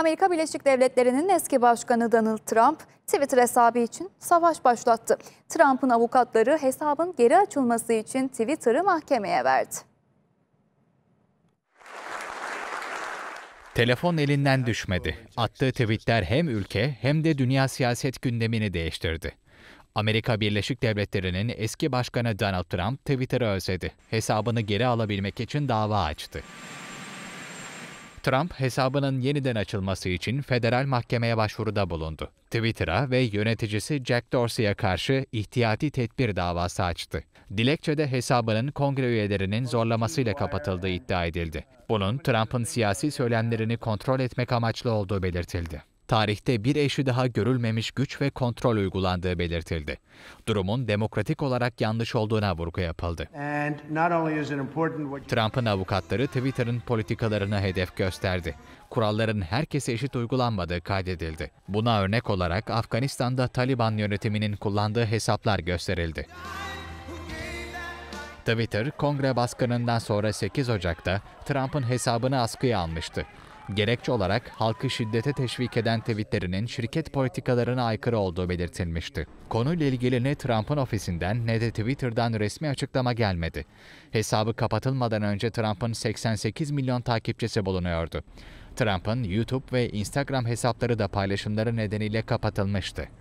Amerika Birleşik Devletleri'nin eski başkanı Donald Trump Twitter hesabı için savaş başlattı. Trump'ın avukatları hesabın geri açılması için Twitter'ı mahkemeye verdi. Telefon elinden düşmedi. Attığı tweetler hem ülke hem de dünya siyaset gündemini değiştirdi. Amerika Birleşik Devletleri'nin eski başkanı Donald Trump Twitter'ı özledi. Hesabını geri alabilmek için dava açtı. Trump hesabının yeniden açılması için federal mahkemeye başvuruda bulundu. Twitter'a ve yöneticisi Jack Dorsey'e karşı ihtiyati tedbir davası açtı. Dilekçede hesabının kongre üyelerinin zorlamasıyla kapatıldığı iddia edildi. Bunun Trump'ın siyasi söylemlerini kontrol etmek amaçlı olduğu belirtildi tarihte bir eşi daha görülmemiş güç ve kontrol uygulandığı belirtildi. Durumun demokratik olarak yanlış olduğuna vurgu yapıldı. Trump'ın avukatları Twitter'ın politikalarına hedef gösterdi. Kuralların herkese eşit uygulanmadığı kaydedildi. Buna örnek olarak Afganistan'da Taliban yönetiminin kullandığı hesaplar gösterildi. Twitter, kongre baskınından sonra 8 Ocak'ta Trump'ın hesabını askıya almıştı. Gerekçe olarak halkı şiddete teşvik eden tweetlerinin şirket politikalarına aykırı olduğu belirtilmişti. Konuyla ilgili ne Trump'ın ofisinden ne de Twitter'dan resmi açıklama gelmedi. Hesabı kapatılmadan önce Trump'ın 88 milyon takipçisi bulunuyordu. Trump'ın YouTube ve Instagram hesapları da paylaşımları nedeniyle kapatılmıştı.